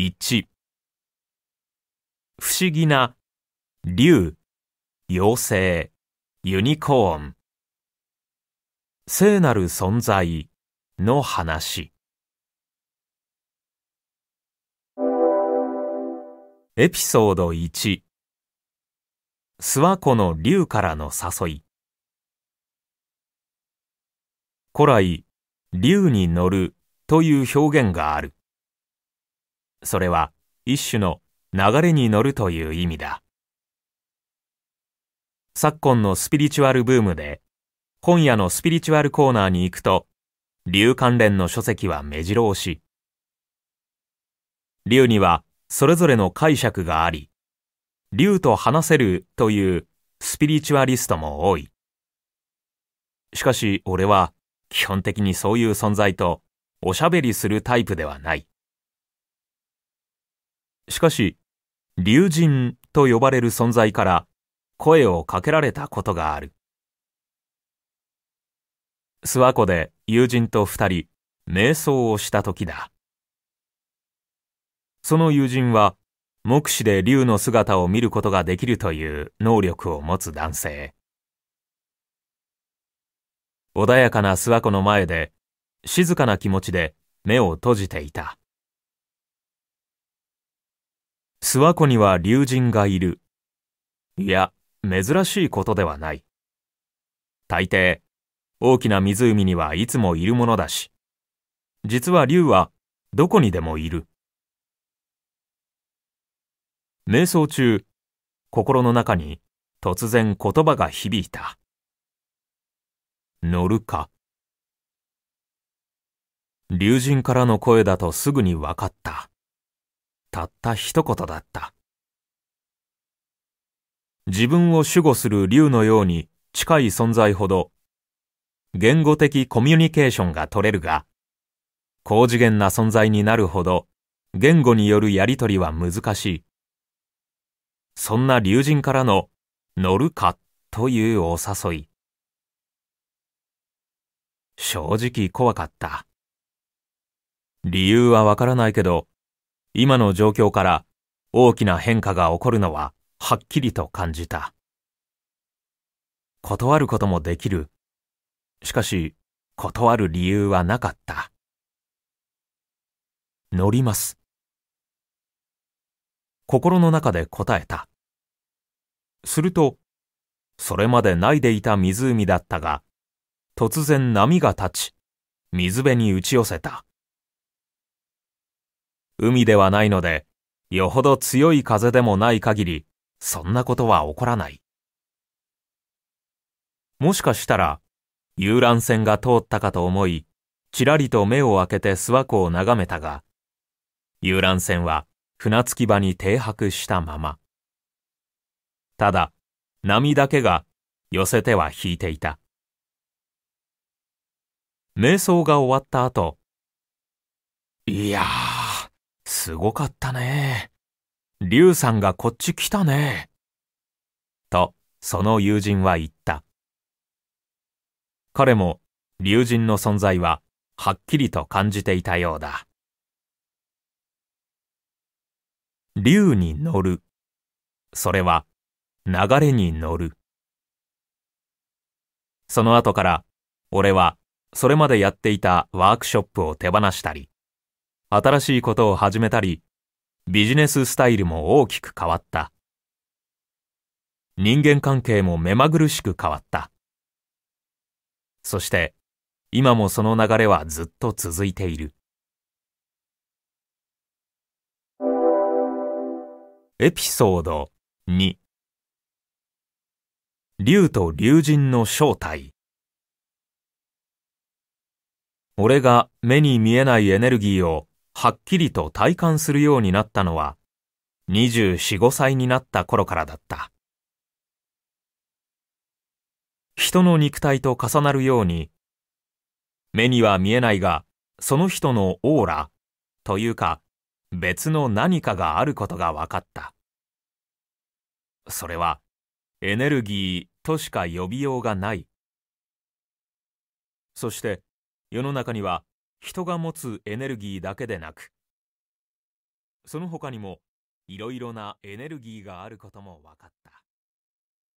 1不思議な竜妖精ユニコーン聖なる存在の話エピソード1諏訪湖の竜からの誘い古来竜に乗るという表現があるそれは一種の流れに乗るという意味だ。昨今のスピリチュアルブームで、今夜のスピリチュアルコーナーに行くと、竜関連の書籍は目白押し。竜にはそれぞれの解釈があり、竜と話せるというスピリチュアリストも多い。しかし俺は基本的にそういう存在とおしゃべりするタイプではない。しかし、竜人と呼ばれる存在から声をかけられたことがある。諏訪湖で友人と二人、瞑想をした時だ。その友人は、目視で竜の姿を見ることができるという能力を持つ男性。穏やかな諏訪湖の前で、静かな気持ちで目を閉じていた。諏訪湖には竜神がいる。いや、珍しいことではない。大抵、大きな湖にはいつもいるものだし、実は竜はどこにでもいる。瞑想中、心の中に突然言葉が響いた。乗るか。竜神からの声だとすぐに分かった。たった一言だった。自分を守護する竜のように近い存在ほど、言語的コミュニケーションが取れるが、高次元な存在になるほど、言語によるやりとりは難しい。そんな竜人からの、乗るかというお誘い。正直怖かった。理由はわからないけど、今の状況から大きな変化が起こるのははっきりと感じた。断ることもできる。しかし、断る理由はなかった。乗ります。心の中で答えた。すると、それまでないでいた湖だったが、突然波が立ち、水辺に打ち寄せた。海ではないので、よほど強い風でもない限り、そんなことは起こらない。もしかしたら、遊覧船が通ったかと思い、ちらりと目を開けて諏訪湖を眺めたが、遊覧船は船着き場に停泊したまま。ただ、波だけが寄せては引いていた。瞑想が終わった後、いやー、すごかったね。竜さんがこっち来たね。と、その友人は言った。彼も、竜人の存在は、はっきりと感じていたようだ。竜に乗る。それは、流れに乗る。その後から、俺は、それまでやっていたワークショップを手放したり、新しいことを始めたり、ビジネススタイルも大きく変わった。人間関係も目まぐるしく変わった。そして、今もその流れはずっと続いている。エピソード2竜と竜神の正体俺が目に見えないエネルギーをはっきりと体感するようになったのは、24、5歳になった頃からだった。人の肉体と重なるように、目には見えないが、その人のオーラ、というか、別の何かがあることが分かった。それは、エネルギーとしか呼びようがない。そして、世の中には、人が持つエネルギーだけでなくその他にもいろいろなエネルギーがあることも分かった。